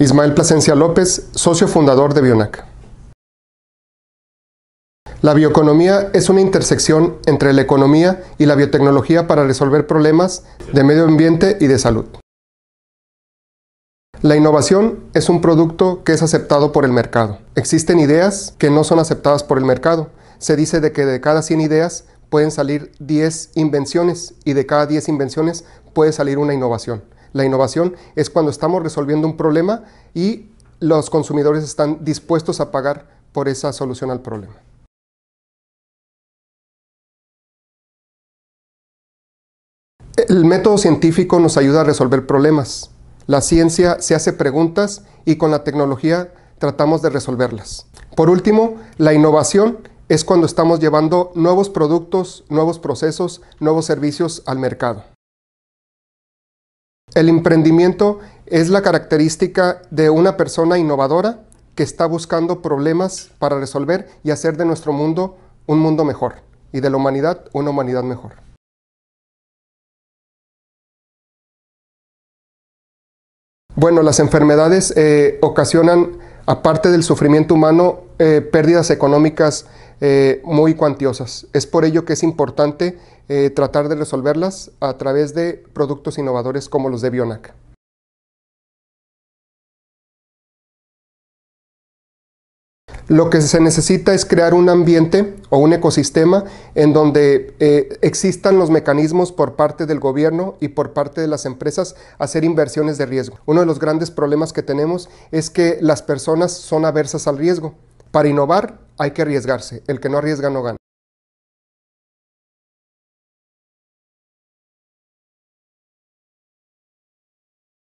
Ismael Plasencia López, socio fundador de Bionac. La bioeconomía es una intersección entre la economía y la biotecnología para resolver problemas de medio ambiente y de salud. La innovación es un producto que es aceptado por el mercado. Existen ideas que no son aceptadas por el mercado. Se dice de que de cada 100 ideas pueden salir 10 invenciones y de cada 10 invenciones puede salir una innovación. La innovación es cuando estamos resolviendo un problema y los consumidores están dispuestos a pagar por esa solución al problema. El método científico nos ayuda a resolver problemas. La ciencia se hace preguntas y con la tecnología tratamos de resolverlas. Por último, la innovación es cuando estamos llevando nuevos productos, nuevos procesos, nuevos servicios al mercado. El emprendimiento es la característica de una persona innovadora que está buscando problemas para resolver y hacer de nuestro mundo un mundo mejor y de la humanidad una humanidad mejor. Bueno, las enfermedades eh, ocasionan, aparte del sufrimiento humano, eh, pérdidas económicas eh, muy cuantiosas. Es por ello que es importante eh, tratar de resolverlas a través de productos innovadores como los de Bionac. Lo que se necesita es crear un ambiente o un ecosistema en donde eh, existan los mecanismos por parte del gobierno y por parte de las empresas hacer inversiones de riesgo. Uno de los grandes problemas que tenemos es que las personas son aversas al riesgo. Para innovar hay que arriesgarse. El que no arriesga no gana.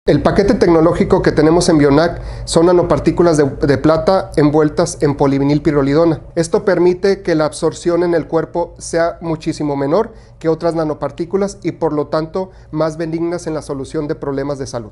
El paquete tecnológico que tenemos en Bionac son nanopartículas de, plata envueltas en polivinil pirolidona. Esto permite que la absorción en el cuerpo sea muchísimo menor que otras nanopartículas y por lo tanto más benignas en la solución de problemas de salud.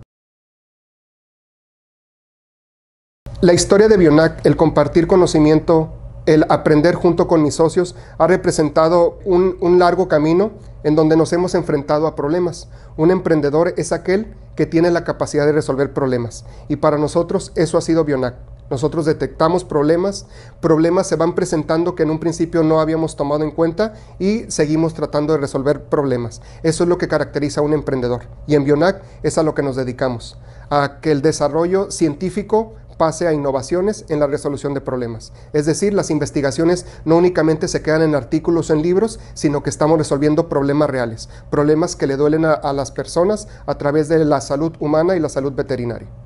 La historia de Bionac, el compartir conocimiento, el aprender junto con mis socios, ha representado un largo camino en donde nos hemos enfrentado a problemas. Un emprendedor es aquel que tiene la capacidad de resolver problemas. Y para nosotros eso ha sido Bionac. Nosotros detectamos problemas, problemas se van presentando que en un principio no habíamos tomado en cuenta y seguimos tratando de resolver problemas. Eso es lo que caracteriza a un emprendedor. Y en Bionac es a lo que nos dedicamos, a que el desarrollo científico pase a innovaciones en la resolución de problemas. Es decir, las investigaciones no únicamente se quedan en artículos o en libros, sino que estamos resolviendo problemas reales, problemas que le duelen a, las personas a través de la salud humana y la salud veterinaria.